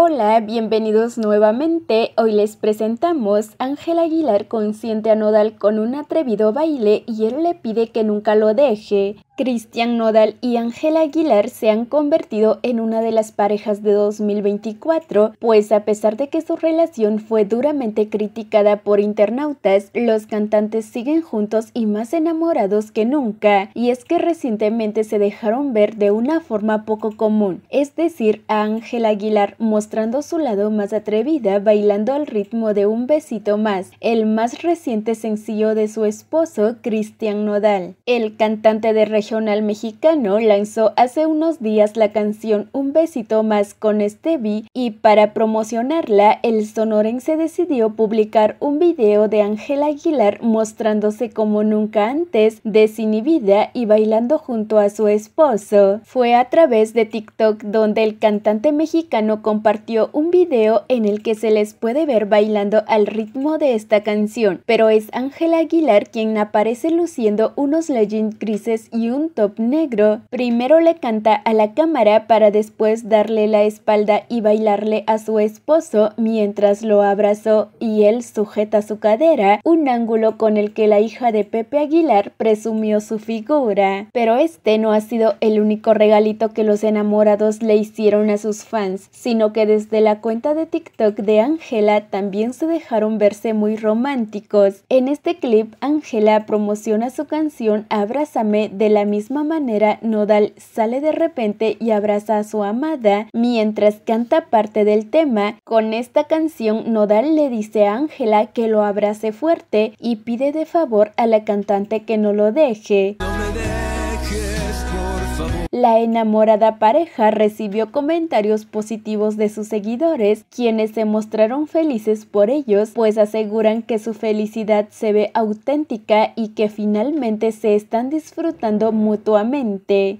Hola, bienvenidos nuevamente. Hoy les presentamos Ángel Aguilar consiente a Nodal con un atrevido baile y él le pide que nunca lo deje. Cristian Nodal y Ángela Aguilar se han convertido en una de las parejas de 2024, pues a pesar de que su relación fue duramente criticada por internautas, los cantantes siguen juntos y más enamorados que nunca, y es que recientemente se dejaron ver de una forma poco común, es decir, a Ángela Aguilar mostrando su lado más atrevida bailando al ritmo de un besito más, el más reciente sencillo de su esposo Cristian Nodal. El cantante de mexicano lanzó hace unos días la canción Un besito más con Stevie y para promocionarla el sonorense decidió publicar un video de Ángela Aguilar mostrándose como nunca antes, desinhibida y bailando junto a su esposo. Fue a través de TikTok donde el cantante mexicano compartió un video en el que se les puede ver bailando al ritmo de esta canción, pero es Ángela Aguilar quien aparece luciendo unos leggings grises y un un top negro. Primero le canta a la cámara para después darle la espalda y bailarle a su esposo mientras lo abrazó y él sujeta su cadera, un ángulo con el que la hija de Pepe Aguilar presumió su figura. Pero este no ha sido el único regalito que los enamorados le hicieron a sus fans, sino que desde la cuenta de TikTok de Ángela también se dejaron verse muy románticos. En este clip, Ángela promociona su canción Abrázame de la misma manera, Nodal sale de repente y abraza a su amada mientras canta parte del tema. Con esta canción, Nodal le dice a Ángela que lo abrace fuerte y pide de favor a la cantante que no lo deje. deje. La enamorada pareja recibió comentarios positivos de sus seguidores, quienes se mostraron felices por ellos, pues aseguran que su felicidad se ve auténtica y que finalmente se están disfrutando mutuamente.